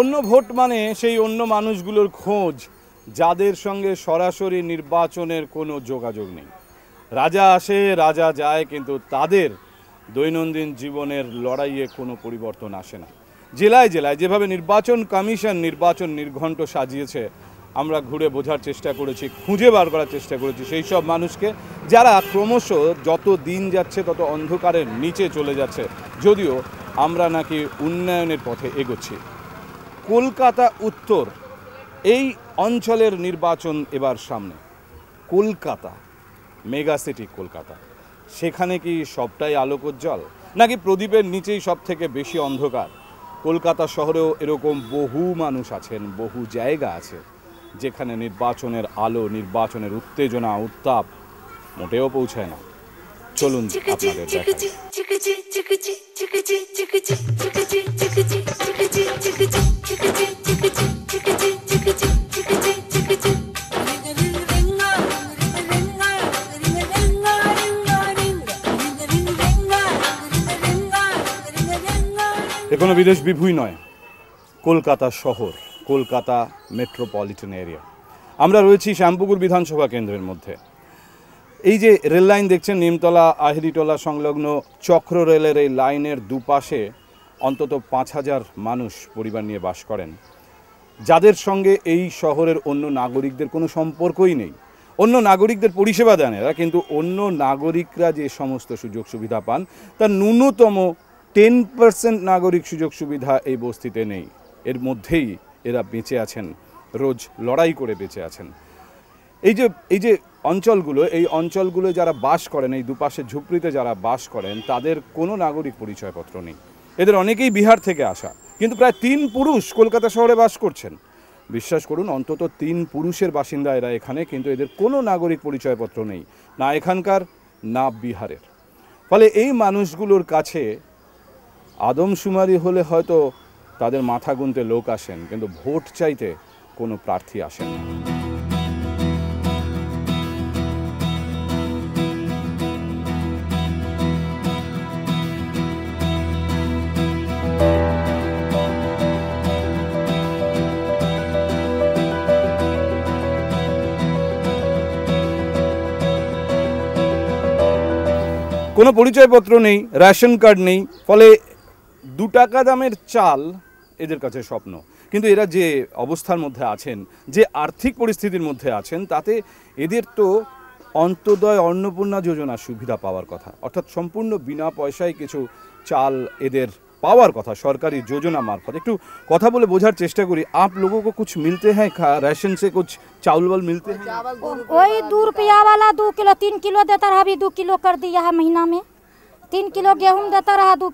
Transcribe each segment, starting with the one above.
অন্য ভোট মানে সেই অন্য মানুষগুলোর খোঁজ যাদের সঙ্গে সরাসরি নির্বাচনের কোনো যোগাযোগ নেই রাজা আসে রাজা যায় কিন্তু তাদের দৈনন্দিন জীবনের লড়াইয়ে কোনো পরিবর্তন আসে না জেলায় জেলায় যেভাবে নির্বাচন কমিশন নির্বাচন নির্ঘণ্ট সাজিয়েছে আমরা ঘুরে বোঝার চেষ্টা করেছি খুঁজে বার করার চেষ্টা করেছি সেই সব মানুষকে যারা ক্রমশ যত দিন যাচ্ছে তত অন্ধকারের নিচে চলে যাচ্ছে যদিও আমরা নাকি উন্নয়নের পথে এগোচ্ছি কলকাতা উত্তর এই অঞ্চলের নির্বাচন এবার সামনে কলকাতা মেগা সিটি কলকাতা সেখানে কি সবটাই আলোকোজ্জ্বল নাকি প্রদীপের নিচেই সব থেকে বেশি অন্ধকার কলকাতা শহরেও এরকম বহু মানুষ আছেন বহু জায়গা আছে যেখানে নির্বাচনের আলো নির্বাচনের উত্তেজনা উত্তাপ মোটেও পৌঁছায় না চলুন আপনাদের কোনো বিদেশ বিভুই নয় কলকাতা শহর কলকাতা মেট্রোপলিটন এরিয়া আমরা রয়েছি শ্যামপুকুর বিধানসভা কেন্দ্রের মধ্যে এই যে রেল লাইন দেখছেন নিমতলা আহিরিটলা সংলগ্ন চক্র রেলের এই লাইনের দুপাশে অন্তত পাঁচ হাজার মানুষ পরিবার নিয়ে বাস করেন যাদের সঙ্গে এই শহরের অন্য নাগরিকদের কোনো সম্পর্কই নেই অন্য নাগরিকদের পরিষেবা দেন এরা কিন্তু অন্য নাগরিকরা যে সমস্ত সুযোগ সুবিধা পান তার ন্যূনতম টেন পার্সেন্ট নাগরিক সুযোগ সুবিধা এই বস্তিতে নেই এর মধ্যেই এরা বেঁচে আছেন রোজ লড়াই করে বেঁচে আছেন এই যে এই যে অঞ্চলগুলো এই অঞ্চলগুলো যারা বাস করেন এই দুপাশে ঝুপড়িতে যারা বাস করেন তাদের কোনো নাগরিক পরিচয়পত্র নেই এদের অনেকেই বিহার থেকে আসা কিন্তু প্রায় তিন পুরুষ কলকাতা শহরে বাস করছেন বিশ্বাস করুন অন্তত তিন পুরুষের বাসিন্দা এরা এখানে কিন্তু এদের কোনো নাগরিক পরিচয়পত্র নেই না এখানকার না বিহারের ফলে এই মানুষগুলোর কাছে আদমশুমারি হলে হয়তো তাদের মাথা গুনতে লোক আসেন কিন্তু ভোট চাইতে কোনো প্রার্থী আসেন না কোনো পরিচয়পত্র নেই রেশন কার্ড নেই ফলে দু টাকা দামের চাল এদের কাছে স্বপ্ন কিন্তু এরা যে অবস্থার মধ্যে আছেন যে আর্থিক পরিস্থিতির মধ্যে আছেন তাতে এদের তো অন্তদয় অন্নপূর্ণা যোজনা সুবিধা পাওয়ার কথা অর্থাৎ সম্পূর্ণ বিনা পয়সায় কিছু চাল এদের পাওয়ার কথা সরকারি যোজনা মারফত একটু কথা বলে বোঝার চেষ্টা করি আপ লোগো को कुछ मिलते हैं राशन से कुछ चावल वाल मिलते हैं वही दो रुपया वाला दो কিলো तीन किलो देता रहा अभी दो किलो कर दिया है महीना में तीन किलो गेहूं देता रहा दो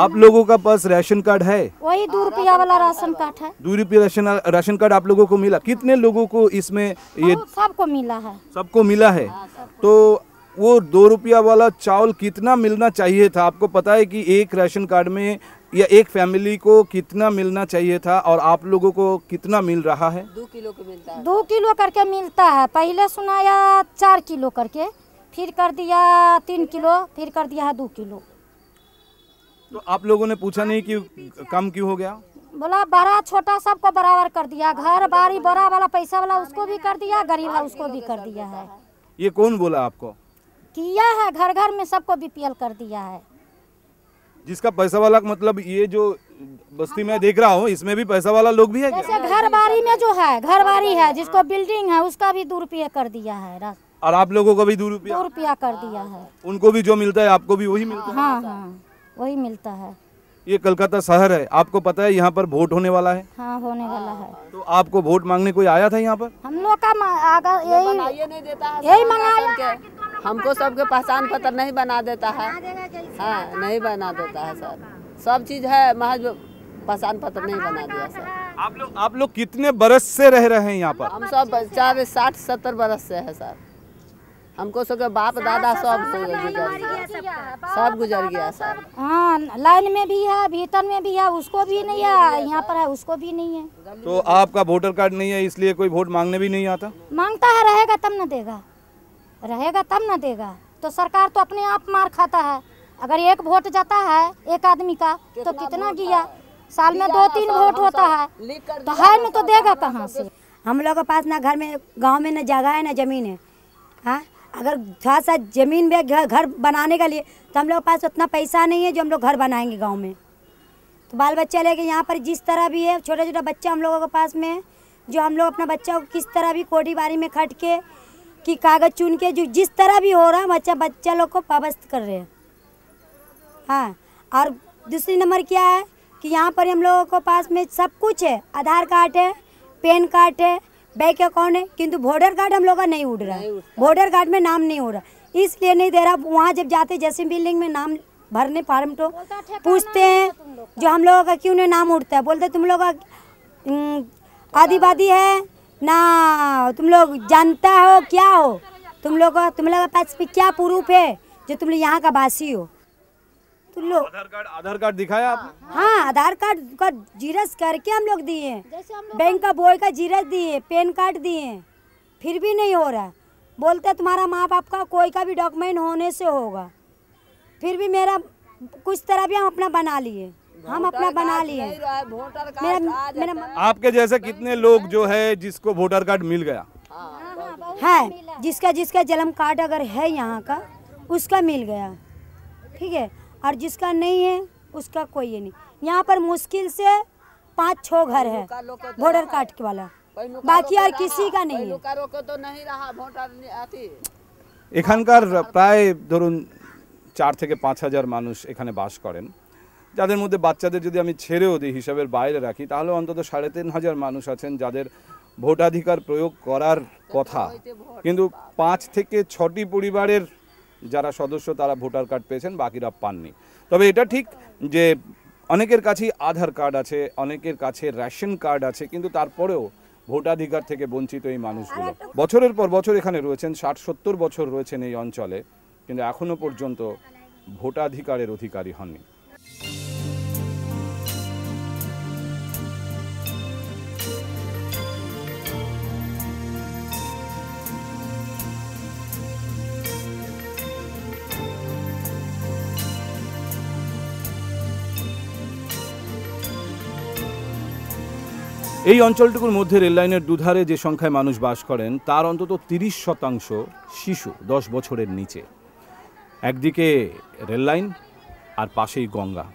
आप लोगों का पास राशन कार्ड है वही दो रुपया वाला राशन कार्ड है दो रुपया राशन राशन कार्ड आप लोगों को मिला कितने लोगों को इसमें ये सबको मिला है सबको मिला है हाँ, तो वो दो रुपया वाला चावल कितना मिलना चाहिए था आपको पता है कि एक राशन कार्ड में या एक फैमिली को कितना मिलना चाहिए था और आप लोगों को कितना मिल रहा है दो किलो को मिलता है दो किलो करके मिलता है पहले सुनाया चार किलो करके फिर कर दिया तीन किलो फिर कर दिया है दो किलो तो आप लोगों ने पूछा नहीं कि कम क्यों हो गया बोला बड़ा छोटा सबको बराबर कर दिया घर बारी बड़ा वाला पैसा वाला उसको भी कर दिया गरीब वाला उसको भी कर दिया है ये कौन बोला आपको किया है घर घर में सबको बीपीएल कर दिया है जिसका पैसा वाला मतलब ये जो बस्ती में देख रहा हूँ इसमें भी पैसा वाला लोग भी है जैसे घर बारी में जो है घर बारी है जिसको बिल्डिंग है उसका भी दो रुपये कर दिया है और आप लोगों को भी दो दो रुपया कर दिया है उनको भी जो मिलता है आपको भी वही मिलता है हाँ हाँ वही मिलता है ये कलकत्ता शहर है आपको पता है यहाँ पर वोट होने वाला है हाँ होने वाला है तो आपको वोट मांगने कोई आया था यहाँ पर हम लोग का आगा यही नहीं देता यही मंगाया हमको सबके पहचान पत्र नहीं बना देता है हाँ नहीं बना देता है सर सब चीज़ है महज पहचान पत्र नहीं बना दिया सर आप लोग आप लोग कितने बरस से रह रहे हैं यहाँ पर हम सब चार साठ सत्तर बरस से है सर हमको सबके बाप दादा सब सब गुजर गया सब हाँ लाइन में भी है भीतर में भी है उसको भी नहीं है यहाँ पर है उसको भी नहीं है तो आपका वोटर कार्ड नहीं है इसलिए कोई वोट मांगने भी नहीं आता मांगता है रहेगा तब न देगा रहेगा तब न देगा तो सरकार तो अपने आप मार खाता है अगर एक वोट जाता है एक आदमी का तो कितना गया साल में दो तीन वोट होता है तो हर में तो देगा कहाँ से हम लोग के पास ना घर में गांव में ना जगह है ना जमीन है हाँ अगर थोड़ा सा ज़मीन में घर बनाने के लिए तो हम लोग के पास उतना पैसा नहीं है जो हम लोग घर बनाएंगे गाँव में तो बाल बच्चा लेके यहाँ पर जिस तरह भी है छोटा छोटा बच्चा हम लोगों के पास में है जो हम लोग अपना बच्चा को किस तरह भी कोटी बारी में खट के कि कागज़ चुन के जो जिस तरह भी हो रहा है बच्चा बच्चा लोग को पाबस्त कर रहे हैं हाँ और दूसरी नंबर क्या है कि यहाँ पर हम लोगों को पास में सब कुछ है आधार कार्ड है पेन कार्ड है बैंक अकाउंट है किंतु बॉर्डर गार्ड हम लोग का नहीं उड़ रहा है बॉर्डर गार्ड में नाम नहीं हो रहा इसलिए नहीं दे रहा वहाँ जब जाते जैसे बिल्डिंग में नाम भरने फार्म तो पूछते हैं तो जो हम लोगों का क्यों नहीं नाम उठता है बोलते तुम लोग का आदिवादी है ना तुम लोग जानता हो क्या हो तुम लोग तुम लोग का पास में क्या प्रूफ है जो तुम लोग यहाँ का वासी हो तो लो आधार कार्ड आधार कार्ड दिखाया हाँ, आपने हाँ।, हाँ आधार कार्ड का जीरस करके हम लोग दिए बैंक का बॉय का जीरस दिए पैन कार्ड दिए फिर भी नहीं हो रहा बोलते तुम्हारा माँ बाप का कोई का भी डॉक्यूमेंट होने से होगा फिर भी मेरा कुछ तरह भी हम अपना बना लिए हम अपना बना लिए मेरा, मेरा आपके जैसे कितने लोग जो है जिसको वोटर कार्ड मिल गया हाँ, है जिसका जिसका जन्म कार्ड अगर है यहाँ का उसका मिल गया ठीक है আর জিসকা নেই হসকা কোই এনি ইয়াহান পর মুশকিল সে 5 6 ঘর হ বর্ডার কাট কে ওয়ালা বাকি আর kisi কা নেই ইখানকার প্রায় ধরুন 4 থেকে 5000 মানুষ এখানে বাস করেন যাদের মধ্যে বাচ্চাদের যদি আমি ছেড়েও দি হিসাবের বাইরে রাখি তাহলেও অন্তত 3500 মানুষ আছেন যাদের ভোটাধিকার প্রয়োগ করার কথা কিন্তু 5 থেকে 6 টি পরিবারের যারা সদস্য তারা ভোটার কার্ড পেয়েছেন বাকিরা পাননি তবে এটা ঠিক যে অনেকের কাছেই আধার কার্ড আছে অনেকের কাছে রেশন কার্ড আছে কিন্তু তারপরেও ভোটাধিকার থেকে বঞ্চিত এই মানুষগুলো বছরের পর বছর এখানে রয়েছেন ষাট সত্তর বছর রয়েছেন এই অঞ্চলে কিন্তু এখনও পর্যন্ত ভোটাধিকারের অধিকারী হননি এই অঞ্চলটুকুর মধ্যে রেললাইনের দুধারে যে সংখ্যায় মানুষ বাস করেন তার অন্তত তিরিশ শতাংশ শিশু দশ বছরের নিচে একদিকে রেললাইন আর পাশেই গঙ্গা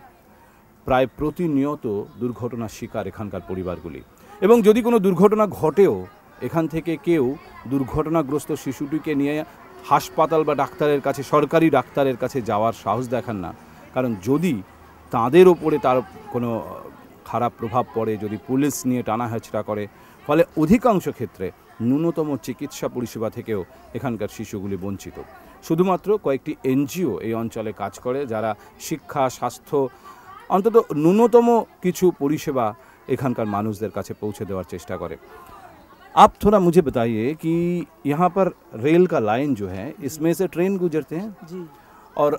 প্রায় প্রতিনিয়ত দুর্ঘটনার শিকার এখানকার পরিবারগুলি এবং যদি কোনো দুর্ঘটনা ঘটেও এখান থেকে কেউ দুর্ঘটনাগ্রস্ত শিশুটিকে নিয়ে হাসপাতাল বা ডাক্তারের কাছে সরকারি ডাক্তারের কাছে যাওয়ার সাহস দেখান না কারণ যদি তাদের ওপরে তার কোনো খারাপ প্রভাব পড়ে যদি পুলিশ নিয়ে টানা হেচড়া করে ফলে অধিকাংশ ক্ষেত্রে ন্যূনতম চিকিৎসা পরিষেবা থেকেও এখানকার শিশুগুলি বঞ্চিত শুধুমাত্র কয়েকটি এনজিও এই অঞ্চলে কাজ করে যারা শিক্ষা স্বাস্থ্য অন্তত ন্যূনতম কিছু পরিষেবা এখানকার মানুষদের কাছে পৌঁছে দেওয়ার চেষ্টা করে आप थोड़ा मुझे बताइए कि यहां पर रेल का लाइन जो है इसमें से ट्रेन गुजरते हैं जी और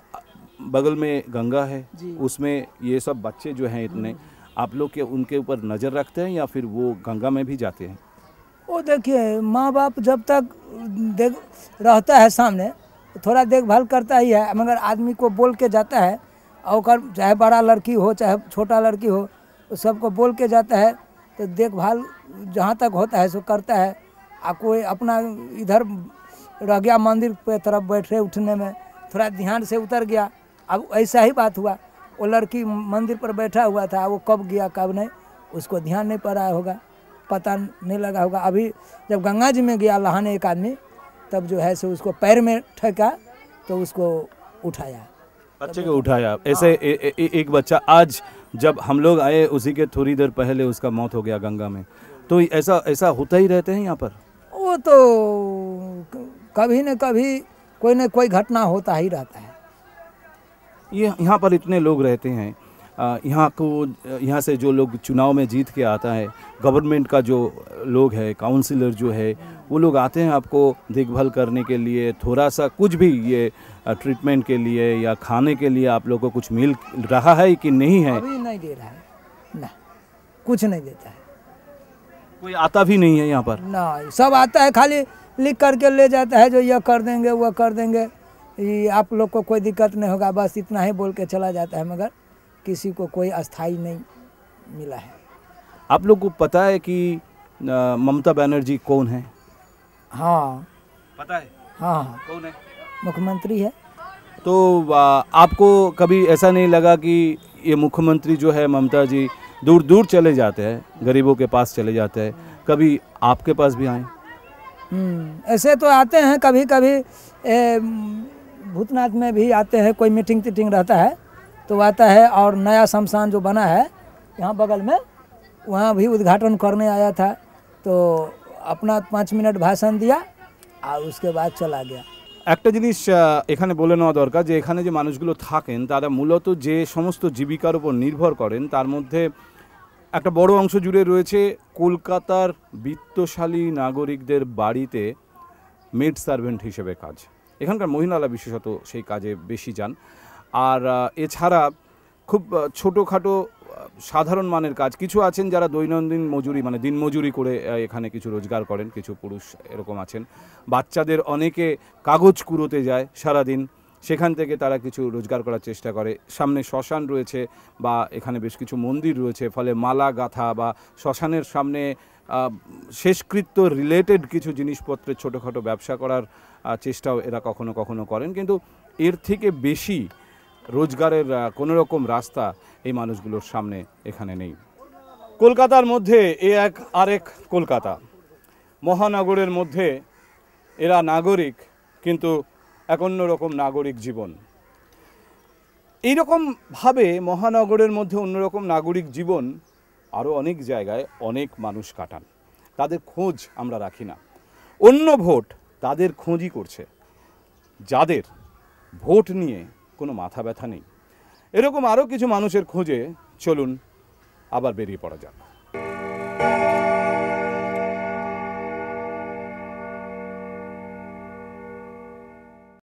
बगल में गंगा है उसमें ये सब बच्चे जो हैं इतने आप लोग के उनके ऊपर नज़र रखते हैं या फिर वो गंगा में भी जाते हैं वो देखिए माँ बाप जब तक देख रहता है सामने थोड़ा देखभाल करता ही है मगर आदमी को बोल के जाता है और चाहे बड़ा लड़की हो चाहे छोटा लड़की हो सबको बोल के जाता है तो देखभाल जहाँ तक होता है सो करता है आ कोई अपना इधर रह गया मंदिर पे तरफ बैठे उठने में थोड़ा ध्यान से उतर गया अब ऐसा ही बात हुआ वो लड़की मंदिर पर बैठा हुआ था वो कब गया कब नहीं उसको ध्यान नहीं पड़ा होगा पता नहीं लगा होगा अभी जब गंगा जी में गया लहाने एक आदमी तब जो है सो उसको पैर में ठेका तो उसको उठाया बच्चे को उठाया ऐसे हाँ। एक बच्चा आज जब हम लोग आए उसी के थोड़ी देर पहले उसका मौत हो गया गंगा में तो ऐसा ऐसा होता ही रहते हैं यहाँ पर वो तो कभी न कभी कोई न कोई घटना होता ही रहता है ये यहाँ पर इतने लोग रहते हैं यहाँ को यहाँ से जो लोग चुनाव में जीत के आता है गवर्नमेंट का जो लोग है काउंसिलर जो है वो लोग आते हैं आपको देखभाल करने के लिए थोड़ा सा कुछ भी ये ट्रीटमेंट के लिए या खाने के लिए आप लोगों को कुछ मिल रहा है कि नहीं है अभी नहीं दे रहा है ना कुछ नहीं देता है कोई आता भी नहीं है यहाँ पर ना सब आता है खाली लिख करके ले जाता है जो यह कर देंगे वह कर देंगे ये आप लोग को कोई दिक्कत नहीं होगा बस इतना ही बोल के चला जाता है मगर किसी को कोई अस्थाई नहीं मिला है आप लोग को पता है कि ममता बनर्जी कौन है हाँ पता है हाँ, हाँ। कौन है मुख्यमंत्री है तो आपको कभी ऐसा नहीं लगा कि ये मुख्यमंत्री जो है ममता जी दूर दूर चले जाते हैं गरीबों के पास चले जाते हैं कभी आपके पास भी आए हम्म, ऐसे तो आते हैं कभी कभी ए, भूतनाथ में भी आते हैं कोई मीटिंग तिटिंग रहता है तो आता है और नया शमशान जो बना है यहाँ बगल में वहाँ भी उद्घाटन करने आया था तो अपना पाँच मिनट भाषण दिया और उसके बाद चला गया एक जिन एखे बोले दरकार जो एखे जो मानुषुलो थकें मूलत जे समस्त जीविकार ऊपर निर्भर करें तर मध्य एक बड़ो अंश जुड़े रही है कलकार वित्तशाली नागरिक बाड़ी मेड सार्वेंट हिसेबे क्या এখানকার মহিলারা বিশেষত সেই কাজে বেশি যান আর এছাড়া খুব ছোটোখাটো সাধারণ মানের কাজ কিছু আছেন যারা দৈনন্দিন মজুরি মানে দিনমজুরি করে এখানে কিছু রোজগার করেন কিছু পুরুষ এরকম আছেন বাচ্চাদের অনেকে কাগজ কুড়োতে যায় সারাদিন সেখান থেকে তারা কিছু রোজগার করার চেষ্টা করে সামনে শ্মশান রয়েছে বা এখানে বেশ কিছু মন্দির রয়েছে ফলে মালা গাথা বা শ্মশানের সামনে শেষকৃত্য রিলেটেড কিছু জিনিসপত্রের ছোটোখাটো ব্যবসা করার চেষ্টাও এরা কখনো কখনো করেন কিন্তু এর থেকে বেশি রোজগারের কোনো রকম রাস্তা এই মানুষগুলোর সামনে এখানে নেই কলকাতার মধ্যে এ এক আরেক কলকাতা মহানগরের মধ্যে এরা নাগরিক কিন্তু এক অন্যরকম নাগরিক জীবন এইরকমভাবে মহানগরের মধ্যে অন্যরকম নাগরিক জীবন আরও অনেক জায়গায় অনেক মানুষ কাটান তাদের খোঁজ আমরা রাখি না অন্য ভোট তাদের খোঁজই করছে যাদের ভোট নিয়ে কোনো মাথা ব্যথা নেই এরকম আরও কিছু মানুষের খোঁজে চলুন আবার বেরিয়ে পড়া যাক